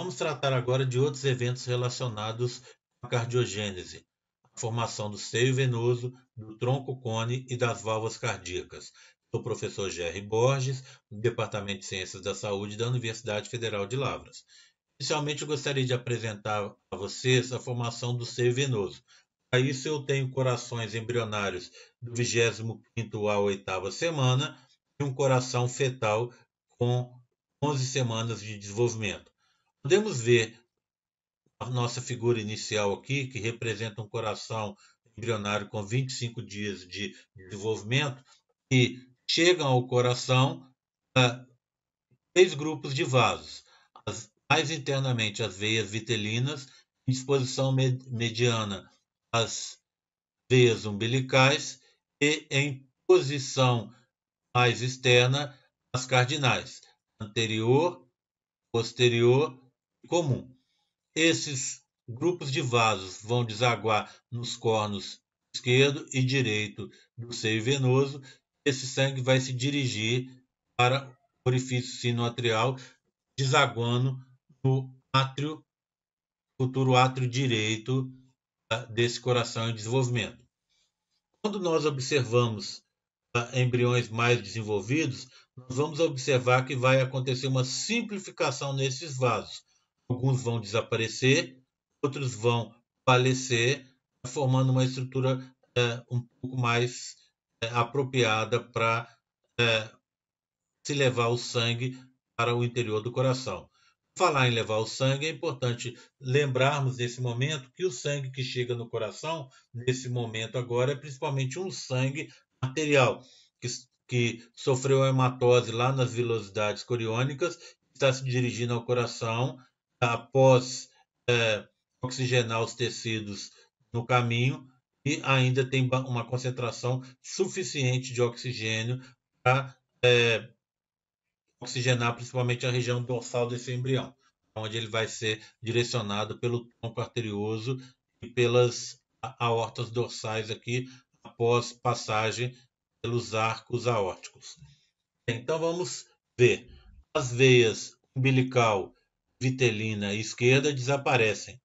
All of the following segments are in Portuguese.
Vamos tratar agora de outros eventos relacionados à cardiogênese, a formação do seio venoso, do tronco cone e das válvulas cardíacas. Sou o professor Jerry Borges, do Departamento de Ciências da Saúde da Universidade Federal de Lavras. Inicialmente, eu gostaria de apresentar a vocês a formação do seio venoso. Para isso, eu tenho corações embrionários do 25 à 8 semana e um coração fetal com 11 semanas de desenvolvimento. Podemos ver a nossa figura inicial aqui, que representa um coração embrionário com 25 dias de desenvolvimento, que chegam ao coração ah, três grupos de vasos. As, mais internamente, as veias vitelinas, em disposição med mediana, as veias umbilicais, e em posição mais externa, as cardinais, anterior, posterior comum. Esses grupos de vasos vão desaguar nos cornos esquerdo e direito do seio venoso. Esse sangue vai se dirigir para o orifício sinoatrial, desaguando no átrio, futuro átrio direito ah, desse coração em desenvolvimento. Quando nós observamos ah, embriões mais desenvolvidos, nós vamos observar que vai acontecer uma simplificação nesses vasos. Alguns vão desaparecer, outros vão falecer, formando uma estrutura é, um pouco mais é, apropriada para é, eh, se levar o sangue para o interior do coração. Falar em levar o sangue, é importante lembrarmos nesse momento que o sangue que chega no coração, nesse momento agora, é principalmente um sangue arterial, que, que sofreu hematose lá nas velocidades coriônicas, está se dirigindo ao coração após é, oxigenar os tecidos no caminho e ainda tem uma concentração suficiente de oxigênio para é, oxigenar principalmente a região dorsal desse embrião, onde ele vai ser direcionado pelo tronco arterioso e pelas aortas dorsais aqui após passagem pelos arcos aórticos. Então vamos ver as veias umbilical vitelina esquerda desaparecem.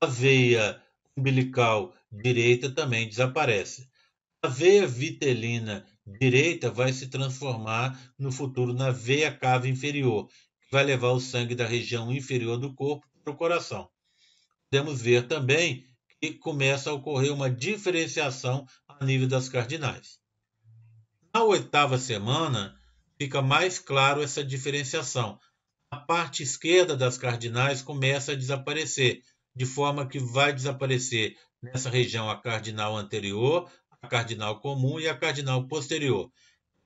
A veia umbilical direita também desaparece. A veia vitelina direita vai se transformar no futuro na veia cava inferior, que vai levar o sangue da região inferior do corpo para o coração. Podemos ver também que começa a ocorrer uma diferenciação a nível das cardinais. Na oitava semana, fica mais claro essa diferenciação, a parte esquerda das cardinais começa a desaparecer, de forma que vai desaparecer nessa região a cardinal anterior, a cardinal comum e a cardinal posterior.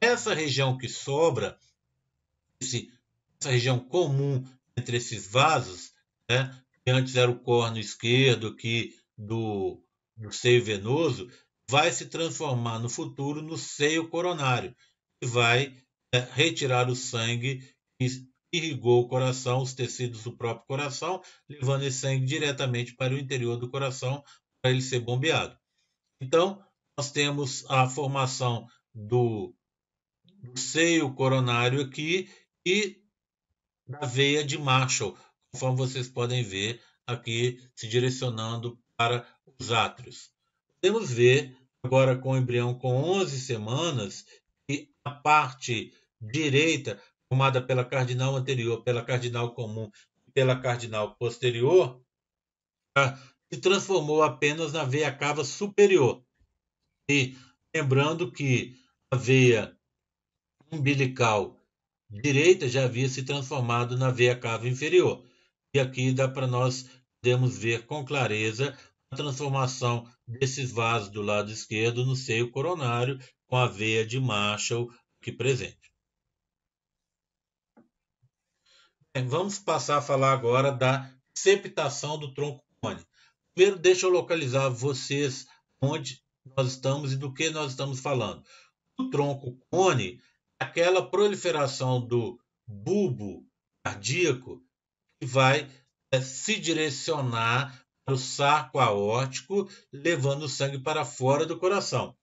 Essa região que sobra, essa região comum entre esses vasos, né, que antes era o corno esquerdo aqui do, do seio venoso, vai se transformar no futuro no seio coronário e vai né, retirar o sangue irrigou o coração, os tecidos do próprio coração, levando esse sangue diretamente para o interior do coração para ele ser bombeado. Então, nós temos a formação do, do seio coronário aqui e da veia de Marshall, conforme vocês podem ver aqui se direcionando para os átrios. Podemos ver agora com o embrião com 11 semanas que a parte direita formada pela cardinal anterior, pela cardinal comum e pela cardinal posterior, se tá? transformou apenas na veia cava superior. E lembrando que a veia umbilical direita já havia se transformado na veia cava inferior. E aqui dá para nós podemos ver com clareza a transformação desses vasos do lado esquerdo no seio coronário com a veia de Marshall aqui presente. É, vamos passar a falar agora da septação do tronco cone. Primeiro, deixa eu localizar vocês onde nós estamos e do que nós estamos falando. O tronco cone, é aquela proliferação do bulbo cardíaco que vai é, se direcionar para o saco aórtico, levando o sangue para fora do coração.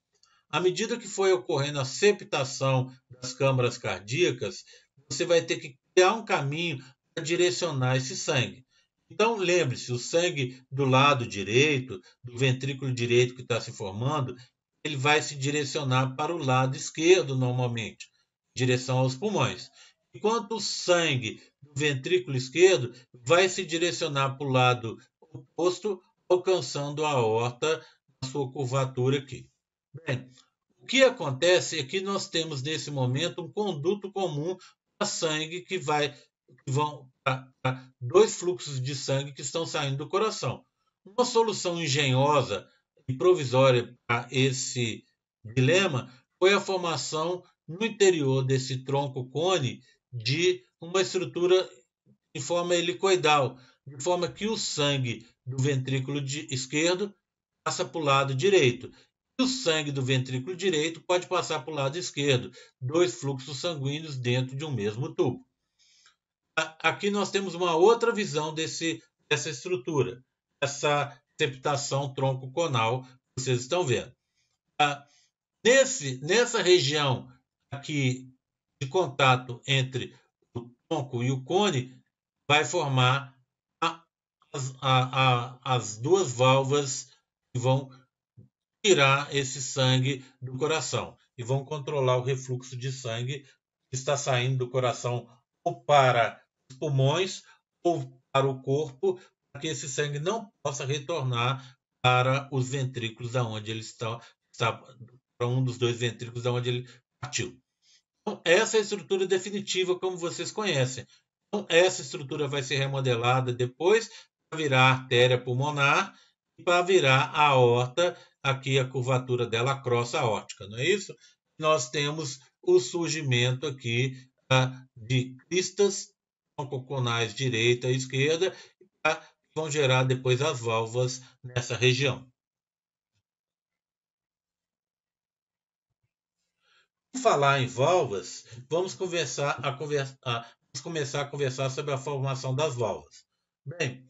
À medida que foi ocorrendo a septação das câmaras cardíacas, você vai ter que há é um caminho para direcionar esse sangue. Então, lembre-se, o sangue do lado direito, do ventrículo direito que está se formando, ele vai se direcionar para o lado esquerdo, normalmente, em direção aos pulmões. Enquanto o sangue do ventrículo esquerdo vai se direcionar para o lado oposto, alcançando a aorta na sua curvatura aqui. Bem, o que acontece é que nós temos nesse momento um conduto comum sangue que vai que vão para dois fluxos de sangue que estão saindo do coração. Uma solução engenhosa e provisória para esse dilema foi a formação no interior desse tronco cone de uma estrutura em forma helicoidal, de forma que o sangue do ventrículo esquerdo passa para o lado direito o sangue do ventrículo direito pode passar para o lado esquerdo, dois fluxos sanguíneos dentro de um mesmo tubo. Aqui nós temos uma outra visão desse, dessa estrutura, essa septação tronco-conal que vocês estão vendo. Nesse, nessa região aqui de contato entre o tronco e o cone, vai formar a, a, a, as duas válvulas que vão tirar esse sangue do coração e vão controlar o refluxo de sangue que está saindo do coração ou para os pulmões ou para o corpo, para que esse sangue não possa retornar para os ventrículos aonde ele está, está para um dos dois ventrículos aonde ele partiu. Então, essa é a estrutura definitiva como vocês conhecem. Então, essa estrutura vai ser remodelada depois para virar artéria pulmonar para virar a horta aqui a curvatura dela crossa aórtica, não é isso? Nós temos o surgimento aqui tá, de cristas coconais direita e esquerda, tá, que vão gerar depois as válvulas nessa região. falar em válvulas, vamos, conversar a conversa, a, vamos começar a conversar sobre a formação das válvulas. Bem,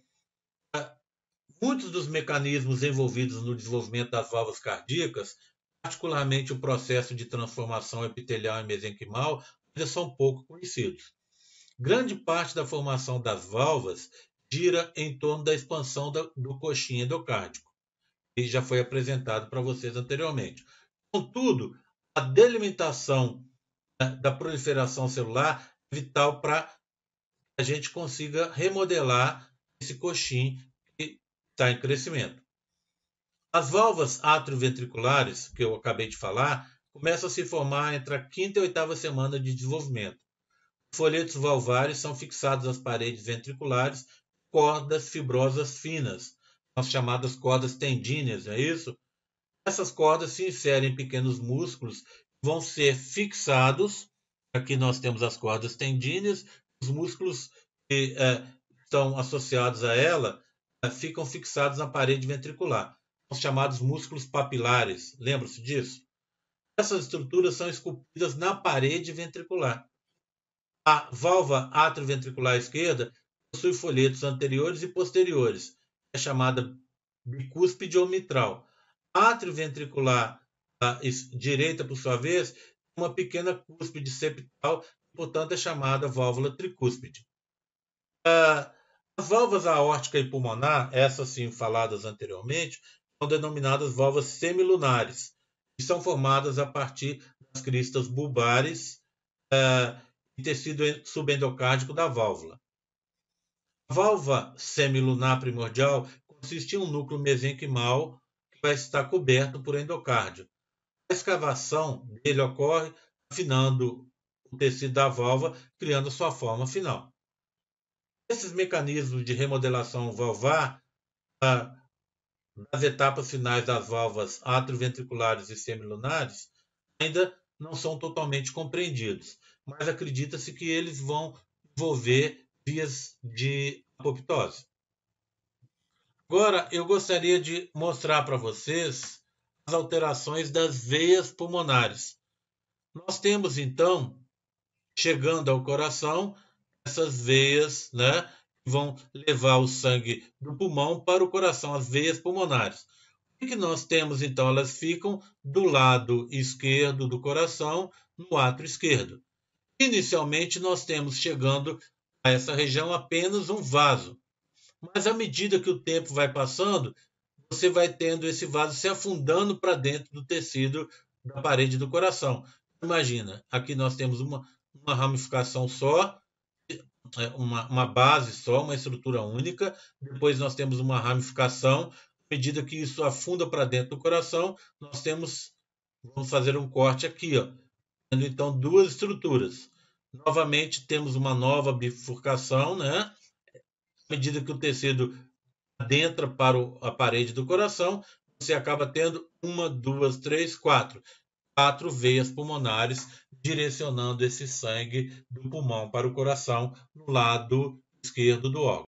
Muitos dos mecanismos envolvidos no desenvolvimento das válvulas cardíacas, particularmente o processo de transformação epitelial e mesenquimal, ainda são pouco conhecidos. Grande parte da formação das válvulas gira em torno da expansão do coxinho endocárdico, que já foi apresentado para vocês anteriormente. Contudo, a delimitação da proliferação celular é vital para que a gente consiga remodelar esse coxim está em crescimento. As válvulas atrioventriculares, que eu acabei de falar, começam a se formar entre a quinta e a oitava semana de desenvolvimento. Folhetos valvares são fixados às paredes ventriculares cordas fibrosas finas, as chamadas cordas tendíneas, é isso? Essas cordas se inserem em pequenos músculos, vão ser fixados. Aqui nós temos as cordas tendíneas, os músculos que é, estão associados a ela ficam fixados na parede ventricular, os chamados músculos papilares. Lembra-se disso? Essas estruturas são esculpidas na parede ventricular. A válvula atrioventricular esquerda possui folhetos anteriores e posteriores, é chamada bicúspide ou mitral. A atrioventricular direita, por sua vez, é uma pequena cúspide septal, portanto é chamada válvula tricúspide. Uh, as válvulas aórtica e pulmonar, essas sim faladas anteriormente, são denominadas válvulas semilunares e são formadas a partir das cristas bulbares eh, e tecido subendocárdico da válvula. A válvula semilunar primordial consiste em um núcleo mesenquimal que vai estar coberto por endocárdio. A escavação dele ocorre afinando o tecido da válvula, criando sua forma final esses mecanismos de remodelação valvar ah, nas etapas finais das valvas atrioventriculares e semilunares ainda não são totalmente compreendidos, mas acredita-se que eles vão envolver vias de apoptose. Agora, eu gostaria de mostrar para vocês as alterações das veias pulmonares. Nós temos, então, chegando ao coração, essas veias, né? Que vão levar o sangue do pulmão para o coração, as veias pulmonares. O que nós temos então? Elas ficam do lado esquerdo do coração, no ato esquerdo. Inicialmente, nós temos chegando a essa região apenas um vaso. Mas à medida que o tempo vai passando, você vai tendo esse vaso se afundando para dentro do tecido da parede do coração. Imagina, aqui nós temos uma, uma ramificação só, é uma, uma base só, uma estrutura única. Depois nós temos uma ramificação. À medida que isso afunda para dentro do coração, nós temos. Vamos fazer um corte aqui, ó. Tendo então duas estruturas. Novamente temos uma nova bifurcação, né? À medida que o tecido adentra para a parede do coração, você acaba tendo uma, duas, três, quatro quatro veias pulmonares, direcionando esse sangue do pulmão para o coração, no lado esquerdo do órgão.